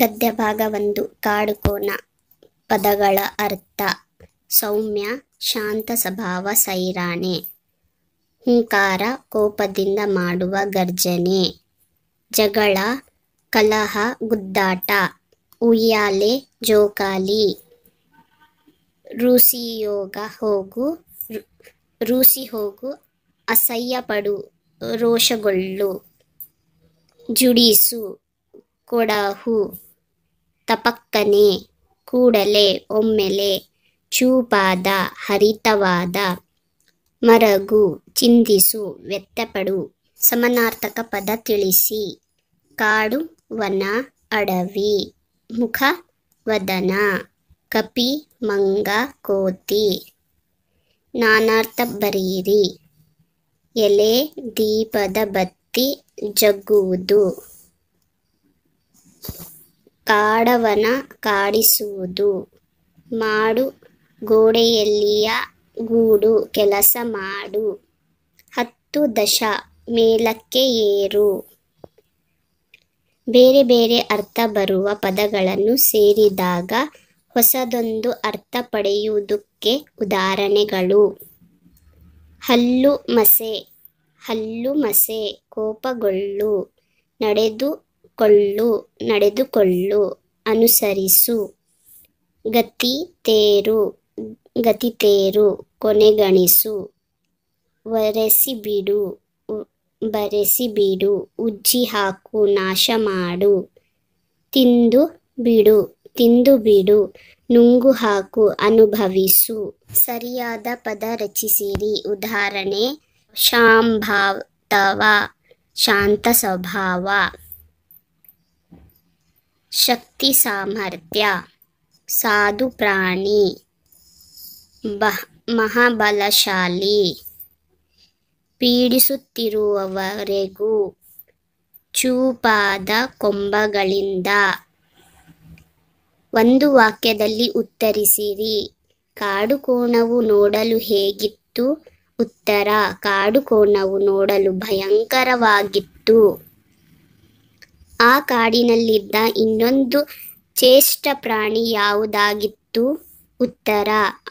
ಗದ್ಯ ಭಾಗ ಒಂದು ಕಾಡುಕೋಣ ಪದಗಳ ಅರ್ಥ ಸೌಮ್ಯ ಶಾಂತ ಸ್ವಭಾವ ಸೈರಾಣೆ ಹುಂಕಾರ ಕೋಪದಿಂದ ಮಾಡುವ ಗರ್ಜನೆ ಜಗಳ ಕಲಹ ಗುದ್ದಾಟ ಉಯ್ಯಾಲೆ ಜೋಕಾಲಿ ರುಸಿಯೋಗ ಹೋಗು ರೂಸಿ ಹೋಗು ಅಸಹ್ಯ ಪಡು ರೋಷಗೊಳ್ಳು ಜುಡಿಸು ಕೊಡಹು ತಪಕ್ಕನೆ ಕೂಡಲೆ ಒಮ್ಮೆಲೆ ಚೂಪಾದ ಹರಿತವಾದ ಮರಗು ಚಿಂತಿಸು ವ್ಯಕ್ತಪಡು ಸಮನಾರ್ಥಕ ಪದ ತಿಳಿಸಿ ಕಾಡು ವನ ಅಡವಿ ಮುಖ ವದನ ಕಪಿ ಮಂಗ ಕೋತಿ ನಾನಾರ್ಥ ಬರೀರಿ ಎಲೆ ದೀಪದ ಬತ್ತಿ ಜಗ್ಗುವುದು ಕಾಡವನ ಕಾಡಿಸುವುದು ಮಾಡು ಗೋಡೆಯಲ್ಲಿಯ ಗೂಡು ಕೆಲಸ ಮಾಡು ಹತ್ತು ದಶ ಮೇಲಕ್ಕೆ ಏರು ಬೇರೆ ಬೇರೆ ಅರ್ಥ ಬರುವ ಪದಗಳನ್ನು ಸೇರಿದಾಗ ಹೊಸದೊಂದು ಅರ್ಥ ಪಡೆಯುವುದಕ್ಕೆ ಉದಾಹರಣೆಗಳು ಹಲ್ಲು ಮಸೆ ಹಲ್ಲು ಮಸೆ ಕೋಪಗೊಳ್ಳು ನಡೆದು ಕೊಳ್ಳು ನಡೆದುಕೊಳ್ಳು ಅನುಸರಿಸು ಗತಿ ತೇರು ಗತಿ ತೇರು ಕೊನೆಗಣಿಸು ಒರೆಸಿಬಿಡು ಬರೆಸಿಬಿಡು ಉಜ್ಜಿ ಹಾಕು ನಾಶ ಮಾಡು ತಿಂದು ಬಿಡು ತಿಂದು ಬಿಡು ನುಂಗು ಹಾಕು ಅನುಭವಿಸು ಸರಿಯಾದ ಪದ ರಚಿಸಿರಿ ಉದಾಹರಣೆ ಶಾಂಭಾವ ಶಾಂತ ಸ್ವಭಾವ ಶಕ್ತಿ ಸಾಮರ್ಥ್ಯ ಸಾಧು ಪ್ರಾಣಿ ಬಹ ಮಹಾಬಲಶಾಲಿ ಪೀಡಿಸುತ್ತಿರುವವರೆಗೂ ಚೂಪಾದ ಕೊಂಬಗಳಿಂದ ಒಂದು ವಾಕ್ಯದಲ್ಲಿ ಉತ್ತರಿಸಿರಿ ಕಾಡುಕೋಣವು ನೋಡಲು ಹೇಗಿತ್ತು ಉತ್ತರ ಕಾಡುಕೋಣವು ನೋಡಲು ಭಯಂಕರವಾಗಿತ್ತು ಆ ಕಾಡಿನಲ್ಲಿದ್ದ ಇನ್ನೊಂದು ಚೇಷ್ಟ ಪ್ರಾಣಿ ಯಾವುದಾಗಿತ್ತು ಉತ್ತರ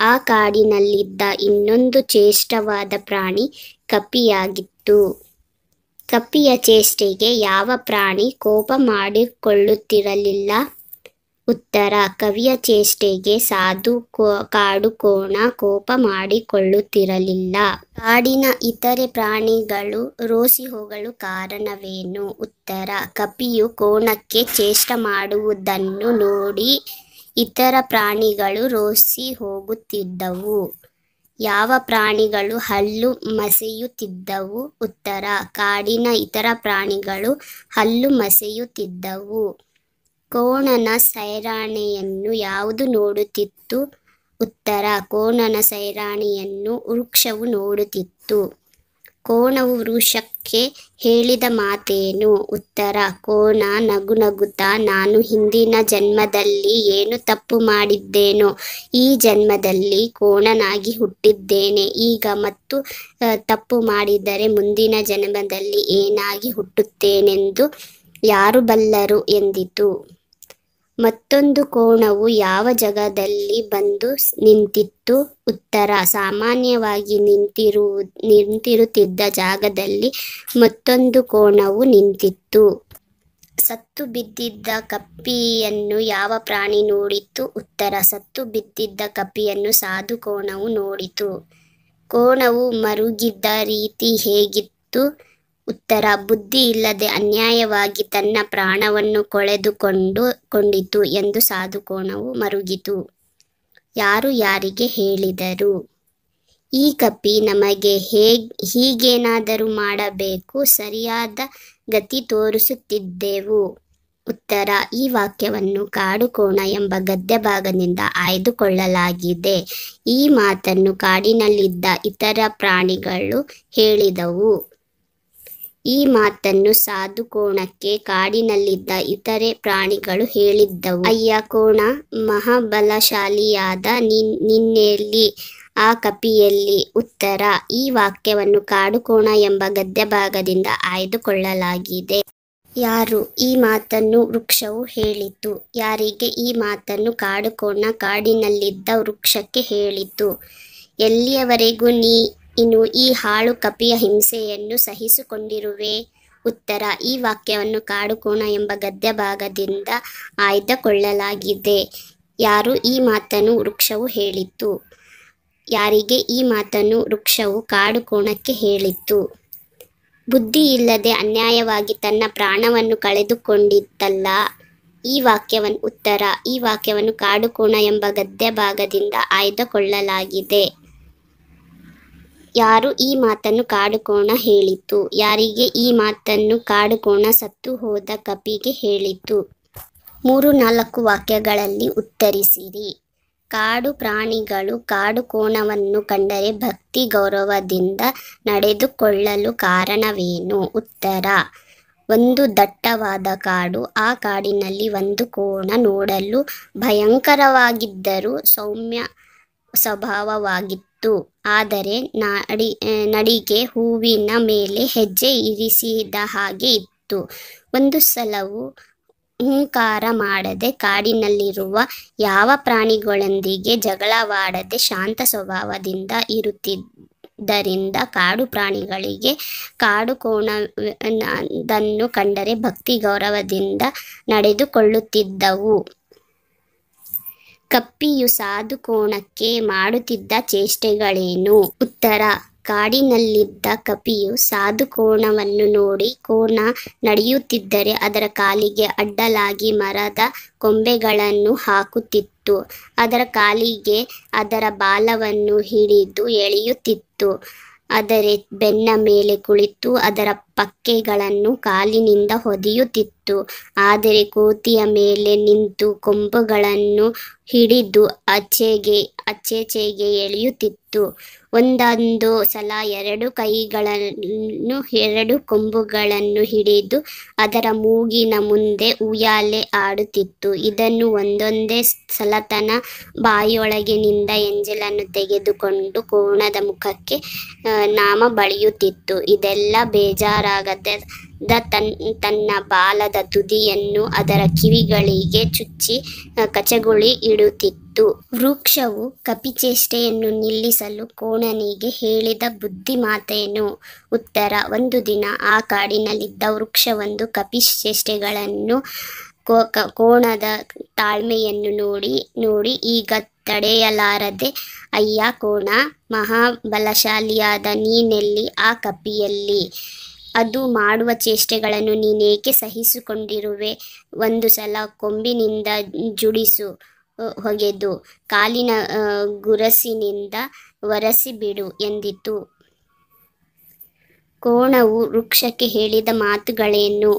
ಆ ಕಾಡಿನಲ್ಲಿದ್ದ ಇನ್ನೊಂದು ಚೇಷ್ಟವಾದ ಪ್ರಾಣಿ ಕಪಿಯಾಗಿತ್ತು ಕಪಿಯ ಚೇಷ್ಟೆಗೆ ಯಾವ ಪ್ರಾಣಿ ಕೋಪ ಮಾಡಿಕೊಳ್ಳುತ್ತಿರಲಿಲ್ಲ ಉತ್ತರ ಕವಿಯ ಚೇಷ್ಟೆಗೆ ಸಾಧು ಕೋ ಕಾಡು ಕೋಣ ಕೋಪ ಮಾಡಿಕೊಳ್ಳುತ್ತಿರಲಿಲ್ಲ ಕಾಡಿನ ಇತರೆ ಪ್ರಾಣಿಗಳು ರೋಸಿ ಹೋಗಲು ಕಾರಣವೇನು ಉತ್ತರ ಕಪಿಯು ಕೋಣಕ್ಕೆ ಚೇಷ್ಟ ಮಾಡುವುದನ್ನು ನೋಡಿ ಇತರ ಪ್ರಾಣಿಗಳು ರೋಸಿ ಹೋಗುತ್ತಿದ್ದವು ಯಾವ ಪ್ರಾಣಿಗಳು ಹಲ್ಲು ಮಸೆಯುತ್ತಿದ್ದವು ಉತ್ತರ ಕಾಡಿನ ಇತರ ಪ್ರಾಣಿಗಳು ಹಲ್ಲು ಮಸೆಯುತ್ತಿದ್ದವು ಕೋಣನ ಸೈರಾಣೆಯನ್ನು ಯಾವುದು ನೋಡುತ್ತಿತ್ತು ಉತ್ತರ ಕೋಣನ ಸೈರಾಣಿಯನ್ನು ವೃಕ್ಷವು ನೋಡುತ್ತಿತ್ತು ಕೋಣವು ವೃಷಕ್ಕೆ ಹೇಳಿದ ಮಾತೇನು ಉತ್ತರ ಕೋಣ ನಗು ನಗುತ್ತಾ ನಾನು ಹಿಂದಿನ ಜನ್ಮದಲ್ಲಿ ಏನು ತಪ್ಪು ಮಾಡಿದ್ದೇನೋ ಈ ಜನ್ಮದಲ್ಲಿ ಕೋಣನಾಗಿ ಹುಟ್ಟಿದ್ದೇನೆ ಈಗ ಮತ್ತು ತಪ್ಪು ಮಾಡಿದರೆ ಮುಂದಿನ ಜನ್ಮದಲ್ಲಿ ಏನಾಗಿ ಹುಟ್ಟುತ್ತೇನೆಂದು ಯಾರು ಬಲ್ಲರು ಎಂದಿತು ಮತ್ತೊಂದು ಕೋಣವು ಯಾವ ಜಾಗದಲ್ಲಿ ಬಂದು ನಿಂತಿತ್ತು ಉತ್ತರ ಸಾಮಾನ್ಯವಾಗಿ ನಿಂತಿರು ನಿಂತಿರುತ್ತಿದ್ದ ಜಾಗದಲ್ಲಿ ಮತ್ತೊಂದು ಕೋಣವು ನಿಂತಿತ್ತು ಸತ್ತು ಬಿದ್ದಿದ್ದ ಕಪ್ಪಿಯನ್ನು ಯಾವ ಪ್ರಾಣಿ ನೋಡಿತ್ತು ಉತ್ತರ ಸತ್ತು ಬಿದ್ದಿದ್ದ ಕಪ್ಪಿಯನ್ನು ಸಾಧು ಕೋಣವು ನೋಡಿತು ಕೋಣವು ಮರುಗಿದ್ದ ರೀತಿ ಹೇಗಿತ್ತು ಉತ್ತರ ಬುದ್ಧಿ ಇಲ್ಲದೆ ಅನ್ಯಾಯವಾಗಿ ತನ್ನ ಪ್ರಾಣವನ್ನು ಕೊಳೆದುಕೊಂಡು ಕೊಂಡಿತು ಎಂದು ಸಾಧುಕೋಣವು ಮರುಗಿತು ಯಾರು ಯಾರಿಗೆ ಹೇಳಿದರು ಈ ಕಪಿ ನಮಗೆ ಹೇಗ್ ಹೀಗೇನಾದರೂ ಮಾಡಬೇಕು ಸರಿಯಾದ ಗತಿ ತೋರಿಸುತ್ತಿದ್ದೆವು ಉತ್ತರ ಈ ವಾಕ್ಯವನ್ನು ಕಾಡುಕೋಣ ಎಂಬ ಗದ್ಯ ಭಾಗದಿಂದ ಆಯ್ದುಕೊಳ್ಳಲಾಗಿದೆ ಈ ಮಾತನ್ನು ಕಾಡಿನಲ್ಲಿದ್ದ ಇತರ ಪ್ರಾಣಿಗಳು ಹೇಳಿದವು ಈ ಮಾತನ್ನು ಸಾಧು ಕೋಣಕ್ಕೆ ಕಾಡಿನಲ್ಲಿದ್ದ ಇತರೆ ಪ್ರಾಣಿಗಳು ಹೇಳಿದ್ದವು ಅಯ್ಯ ಕೋಣ ಮಹಾಬಲಶಾಲಿಯಾದ ನಿನ್ನೆಯಲ್ಲಿ ಆ ಕಪಿಯಲ್ಲಿ ಉತ್ತರ ಈ ವಾಕ್ಯವನ್ನು ಕಾಡುಕೋಣ ಎಂಬ ಗದ್ಯ ಭಾಗದಿಂದ ಆಯ್ದುಕೊಳ್ಳಲಾಗಿದೆ ಯಾರು ಈ ಮಾತನ್ನು ವೃಕ್ಷವು ಹೇಳಿತು ಯಾರಿಗೆ ಈ ಮಾತನ್ನು ಕಾಡುಕೋಣ ಕಾಡಿನಲ್ಲಿದ್ದ ವೃಕ್ಷಕ್ಕೆ ಹೇಳಿತು ಎಲ್ಲಿಯವರೆಗೂ ನೀ ಇನ್ನು ಈ ಹಾಳು ಕಪಿಯ ಹಿಂಸೆಯನ್ನು ಸಹಿಸಿಕೊಂಡಿರುವೆ ಉತ್ತರ ಈ ವಾಕ್ಯವನ್ನು ಕಾಡುಕೋಣ ಎಂಬ ಗದ್ಯ ಭಾಗದಿಂದ ಆಯ್ದುಕೊಳ್ಳಲಾಗಿದೆ ಯಾರು ಈ ಮಾತನ್ನು ವೃಕ್ಷವು ಹೇಳಿತ್ತು ಯಾರಿಗೆ ಈ ಮಾತನ್ನು ವೃಕ್ಷವು ಕಾಡುಕೋಣಕ್ಕೆ ಹೇಳಿತ್ತು ಬುದ್ಧಿ ಇಲ್ಲದೆ ಅನ್ಯಾಯವಾಗಿ ತನ್ನ ಪ್ರಾಣವನ್ನು ಕಳೆದುಕೊಂಡಿತ್ತಲ್ಲ ಈ ವಾಕ್ಯವನ್ನು ಉತ್ತರ ಈ ವಾಕ್ಯವನ್ನು ಕಾಡುಕೋಣ ಎಂಬ ಗದ್ಯ ಭಾಗದಿಂದ ಆಯ್ದುಕೊಳ್ಳಲಾಗಿದೆ ಯಾರು ಈ ಮಾತನ್ನು ಕಾಡುಕೋಣ ಹೇಳಿತು ಯಾರಿಗೆ ಈ ಮಾತನ್ನು ಕಾಡುಕೋಣ ಸತ್ತು ಹೋದ ಕಪಿಗೆ ಹೇಳಿತು ಮೂರು ನಾಲ್ಕು ವಾಕ್ಯಗಳಲ್ಲಿ ಉತ್ತರಿಸಿರಿ ಕಾಡು ಪ್ರಾಣಿಗಳು ಕಾಡು ಕೋಣವನ್ನು ಕಂಡರೆ ಭಕ್ತಿ ಗೌರವದಿಂದ ನಡೆದುಕೊಳ್ಳಲು ಕಾರಣವೇನು ಉತ್ತರ ಒಂದು ದಟ್ಟವಾದ ಕಾಡು ಆ ಕಾಡಿನಲ್ಲಿ ಒಂದು ಕೋಣ ನೋಡಲು ಭಯಂಕರವಾಗಿದ್ದರೂ ಸೌಮ್ಯ ಸ್ವಭಾವವಾಗಿತ್ತು ಇತ್ತು ಆದರೆ ನಡಿ ನಡಿಗೆ ಹೂವಿನ ಮೇಲೆ ಹೆಜ್ಜೆ ಇರಿಸಿದ ಹಾಗೆ ಇತ್ತು ಒಂದು ಸಲವು ಹೂಂಕಾರ ಮಾಡದೆ ಕಾಡಿನಲ್ಲಿರುವ ಯಾವ ಪ್ರಾಣಿಗಳೊಂದಿಗೆ ಜಗಳವಾಡದೆ ಶಾಂತ ಸ್ವಭಾವದಿಂದ ಇರುತ್ತಿದ್ದರಿಂದ ಕಾಡು ಪ್ರಾಣಿಗಳಿಗೆ ಕಾಡು ಕೋಣದನ್ನು ಕಂಡರೆ ಭಕ್ತಿ ಗೌರವದಿಂದ ನಡೆದುಕೊಳ್ಳುತ್ತಿದ್ದವು ಕಪ್ಪಿಯು ಸಾಧುಕೋಣಕ್ಕೆ ಮಾಡುತ್ತಿದ್ದ ಚೇಷ್ಟೆಗಳೇನು ಉತ್ತರ ಕಾಡಿನಲ್ಲಿದ್ದ ಕಪಿಯು ಸಾಧುಕೋಣವನ್ನು ನೋಡಿ ಕೋಣ ನಡೆಯುತ್ತಿದ್ದರೆ ಅದರ ಕಾಲಿಗೆ ಅಡ್ಡಲಾಗಿ ಮರದ ಕೊಂಬೆಗಳನ್ನು ಹಾಕುತ್ತಿತ್ತು ಅದರ ಕಾಲಿಗೆ ಅದರ ಬಾಲವನ್ನು ಹಿಡಿದು ಎಳೆಯುತ್ತಿತ್ತು ಆದರೆ ಬೆನ್ನ ಮೇಲೆ ಕುಳಿತು ಅದರ ಪಕ್ಕೆಗಳನ್ನು ಕಾಲಿನಿಂದ ಹೊದಿಯುತ್ತಿತ್ತು ಆದರೆ ಕೋತಿಯ ಮೇಲೆ ನಿಂತು ಕೊಂಬುಗಳನ್ನು ಹಿಡಿದು ಆಚೆಗೆ ಆಚೆಚೆಗೆ ಎಳೆಯುತ್ತಿತ್ತು ಒಂದೊಂದು ಸಲ ಎರಡು ಕೈಗಳನ್ನು ಎರಡು ಕೊಂಬುಗಳನ್ನು ಹಿಡಿದು ಅದರ ಮೂಗಿನ ಮುಂದೆ ಉಯ್ಯಾಲೆ ಆಡುತ್ತಿತ್ತು ಇದನ್ನು ಒಂದೊಂದೇ ಸಲತನ ಬಾಯಿಯೊಳಗಿನಿಂದ ಎಂಜಲನ್ನು ತೆಗೆದುಕೊಂಡು ಕೋಣದ ಮುಖಕ್ಕೆ ನಾಮ ಬಳಿಯುತ್ತಿತ್ತು ಇದೆಲ್ಲ ಬೇಜಾರಾಗದೆ ದ ತನ್ ತನ್ನ ಬಾಲದ ತುದಿಯನ್ನು ಅದರ ಕಿವಿಗಳಿಗೆ ಚುಚ್ಚಿ ಕಚಗುಳಿ ಇಡುತ್ತಿತ್ತು ವೃಕ್ಷವು ಕಪಿಚೇಷ್ಟೆಯನ್ನು ನಿಲ್ಲಿಸಲು ಕೋಣನಿಗೆ ಹೇಳಿದ ಬುದ್ಧಿ ಮಾತೇನು ಉತ್ತರ ಒಂದು ದಿನ ಆ ಕಾಡಿನಲ್ಲಿದ್ದ ವೃಕ್ಷವೊಂದು ಕಪಿಚೇಷ್ಟೆಗಳನ್ನು ಕೋಣದ ತಾಳ್ಮೆಯನ್ನು ನೋಡಿ ನೋಡಿ ಈಗ ತಡೆಯಲಾರದೆ ಅಯ್ಯ ಕೋಣ ಮಹಾಬಲಶಾಲಿಯಾದ ನೀನೆಲ್ಲಿ ಆ ಕಪಿಯಲ್ಲಿ ಅದು ಮಾಡುವ ಚೇಷ್ಟೆಗಳನ್ನು ನೀನೇಕೆ ಸಹಿಸಿಕೊಂಡಿರುವೆ ಒಂದು ಸಲ ಕೊಂಬಿನಿಂದ ಜುಡಿಸು ಹೊಗೆದು ಕಾಲಿನ ಗುರಸಿನಿಂದ ಬಿಡು ಎಂದಿತು ಕೋಣವು ವೃಕ್ಷಕ್ಕೆ ಹೇಳಿದ ಮಾತುಗಳೇನು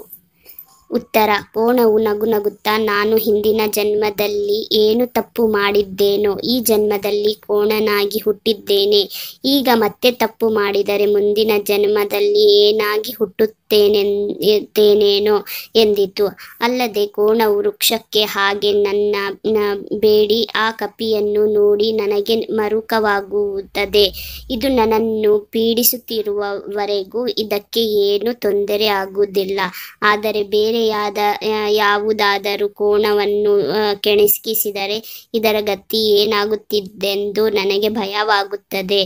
ಉತ್ತರ ಪೋಣವು ನಗು ನಗುತ್ತಾ ನಾನು ಹಿಂದಿನ ಜನ್ಮದಲ್ಲಿ ಏನು ತಪ್ಪು ಮಾಡಿದ್ದೇನೋ ಈ ಜನ್ಮದಲ್ಲಿ ಕೋಣನಾಗಿ ಹುಟ್ಟಿದ್ದೇನೆ ಈಗ ಮತ್ತೆ ತಪ್ಪು ಮಾಡಿದರೆ ಮುಂದಿನ ಜನ್ಮದಲ್ಲಿ ಏನಾಗಿ ಹುಟ್ಟು ತೇನೇನೋ ಎಂದಿತು ಅಲ್ಲದೆ ಕೋಣ ವೃಕ್ಷಕ್ಕೆ ಹಾಗೆ ನನ್ನ ಬೇಡಿ ಆ ಕಪಿಯನ್ನು ನೋಡಿ ನನಗೆ ಮರುಕವಾಗುತ್ತದೆ ಇದು ನನ್ನನ್ನು ಪೀಡಿಸುತ್ತಿರುವವರೆಗೂ ಇದಕ್ಕೆ ಏನು ತೊಂದರೆ ಆಗುವುದಿಲ್ಲ ಆದರೆ ಬೇರೆಯಾದ ಯಾವುದಾದರೂ ಕೋಣವನ್ನು ಕೆಣಸ್ಕಿಸಿದರೆ ಇದರ ಗತಿ ಏನಾಗುತ್ತಿದ್ದೆಂದು ನನಗೆ ಭಯವಾಗುತ್ತದೆ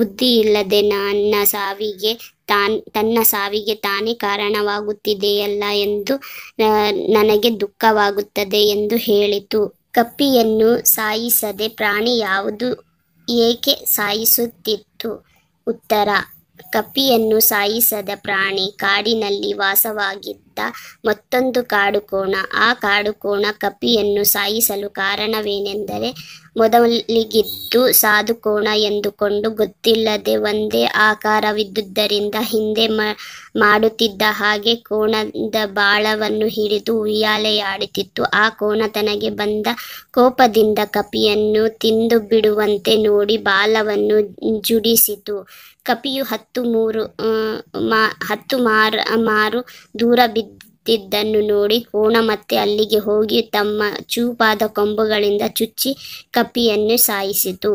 ಬುದ್ಧಿ ಇಲ್ಲದೆ ನನ್ನ ಸಾವಿಗೆ ತಾನ್ ತನ್ನ ಸಾವಿಗೆ ತಾನೇ ಕಾರಣವಾಗುತ್ತಿದೆಯಲ್ಲ ಎಂದು ನನಗೆ ದುಃಖವಾಗುತ್ತದೆ ಎಂದು ಹೇಳಿತು ಕಪ್ಪಿಯನ್ನು ಸಾಯಿಸದೆ ಪ್ರಾಣಿ ಯಾವುದು ಏಕೆ ಸಾಯಿಸುತ್ತಿತ್ತು ಉತ್ತರ ಕಪ್ಪಿಯನ್ನು ಸಾಯಿಸದ ಪ್ರಾಣಿ ಕಾಡಿನಲ್ಲಿ ವಾಸವಾಗಿ ಮತ್ತೊಂದು ಕಾಡು ಕೋಣ ಆ ಕಾಡು ಕೋಣ ಕಪಿಯನ್ನು ಸಾಯಿಸಲು ಕಾರಣವೇನೆಂದರೆ ಮೊದಲಿಗಿದ್ದು ಸಾಧು ಕೋಣ ಎಂದುಕೊಂಡು ಗೊತ್ತಿಲ್ಲದೆ ಒಂದೇ ಆಕಾರವಿದ್ದುದರಿಂದ ಹಿಂದೆ ಮಾಡುತ್ತಿದ್ದ ಹಾಗೆ ಕೋಣದ ಬಾಳವನ್ನು ಹಿಡಿದು ಉಯ್ಯಾಲೆಯಾಡುತ್ತಿತ್ತು ಆ ಕೋಣ ತನಗೆ ಬಂದ ಕೋಪದಿಂದ ಕಪಿಯನ್ನು ತಿಂದು ಬಿಡುವಂತೆ ನೋಡಿ ಬಾಲವನ್ನು ಜುಡಿಸಿತು ಕಪಿಯು ಹತ್ತು ಮೂರು ಮಾ ಹತ್ತು ಮಾರು ಮಾರು ದೂರ ಬಿದ್ದ ಬರುತ್ತಿದ್ದನ್ನು ನೋಡಿ ಕೋಣ ಮತ್ತೆ ಅಲ್ಲಿಗೆ ಹೋಗಿ ತಮ್ಮ ಚೂಪಾದ ಕೊಂಬುಗಳಿಂದ ಚುಚ್ಚಿ ಕಪಿಯನ್ನು ಸಾಯಿಸಿತು